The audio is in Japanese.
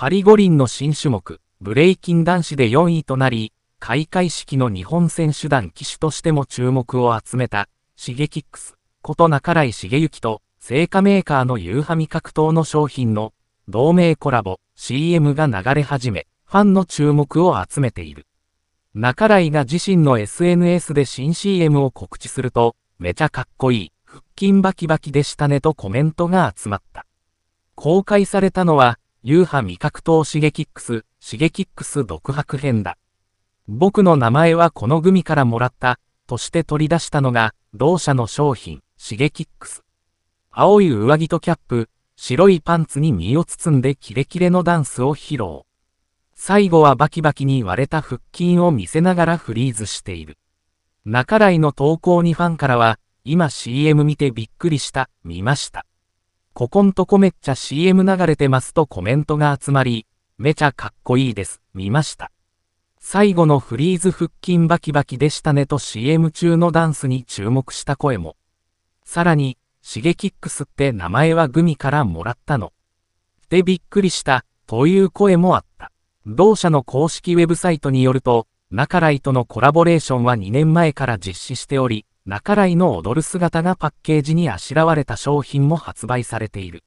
パリ五輪の新種目、ブレイキン男子で4位となり、開会式の日本選手団騎手としても注目を集めた、シゲキックス、こと中来茂之と、製果メーカーの夕飯味格闘の商品の、同盟コラボ、CM が流れ始め、ファンの注目を集めている。中来が自身の SNS で新 CM を告知すると、めちゃかっこいい、腹筋バキバキでしたねとコメントが集まった。公開されたのは、流派味覚糖シゲキックス、シゲキックス独白編だ。僕の名前はこのグミからもらった、として取り出したのが、同社の商品、刺激キックス。青い上着とキャップ、白いパンツに身を包んでキレキレのダンスを披露。最後はバキバキに割れた腹筋を見せながらフリーズしている。中来の投稿にファンからは、今 CM 見てびっくりした、見ました。ここんとこめっちゃ CM 流れてますとコメントが集まり、めちゃかっこいいです、見ました。最後のフリーズ腹筋バキバキでしたねと CM 中のダンスに注目した声も。さらに、シゲキックスって名前はグミからもらったの。でびっくりした、という声もあった。同社の公式ウェブサイトによると、ナカライとのコラボレーションは2年前から実施しており、中井の踊る姿がパッケージにあしらわれた商品も発売されている。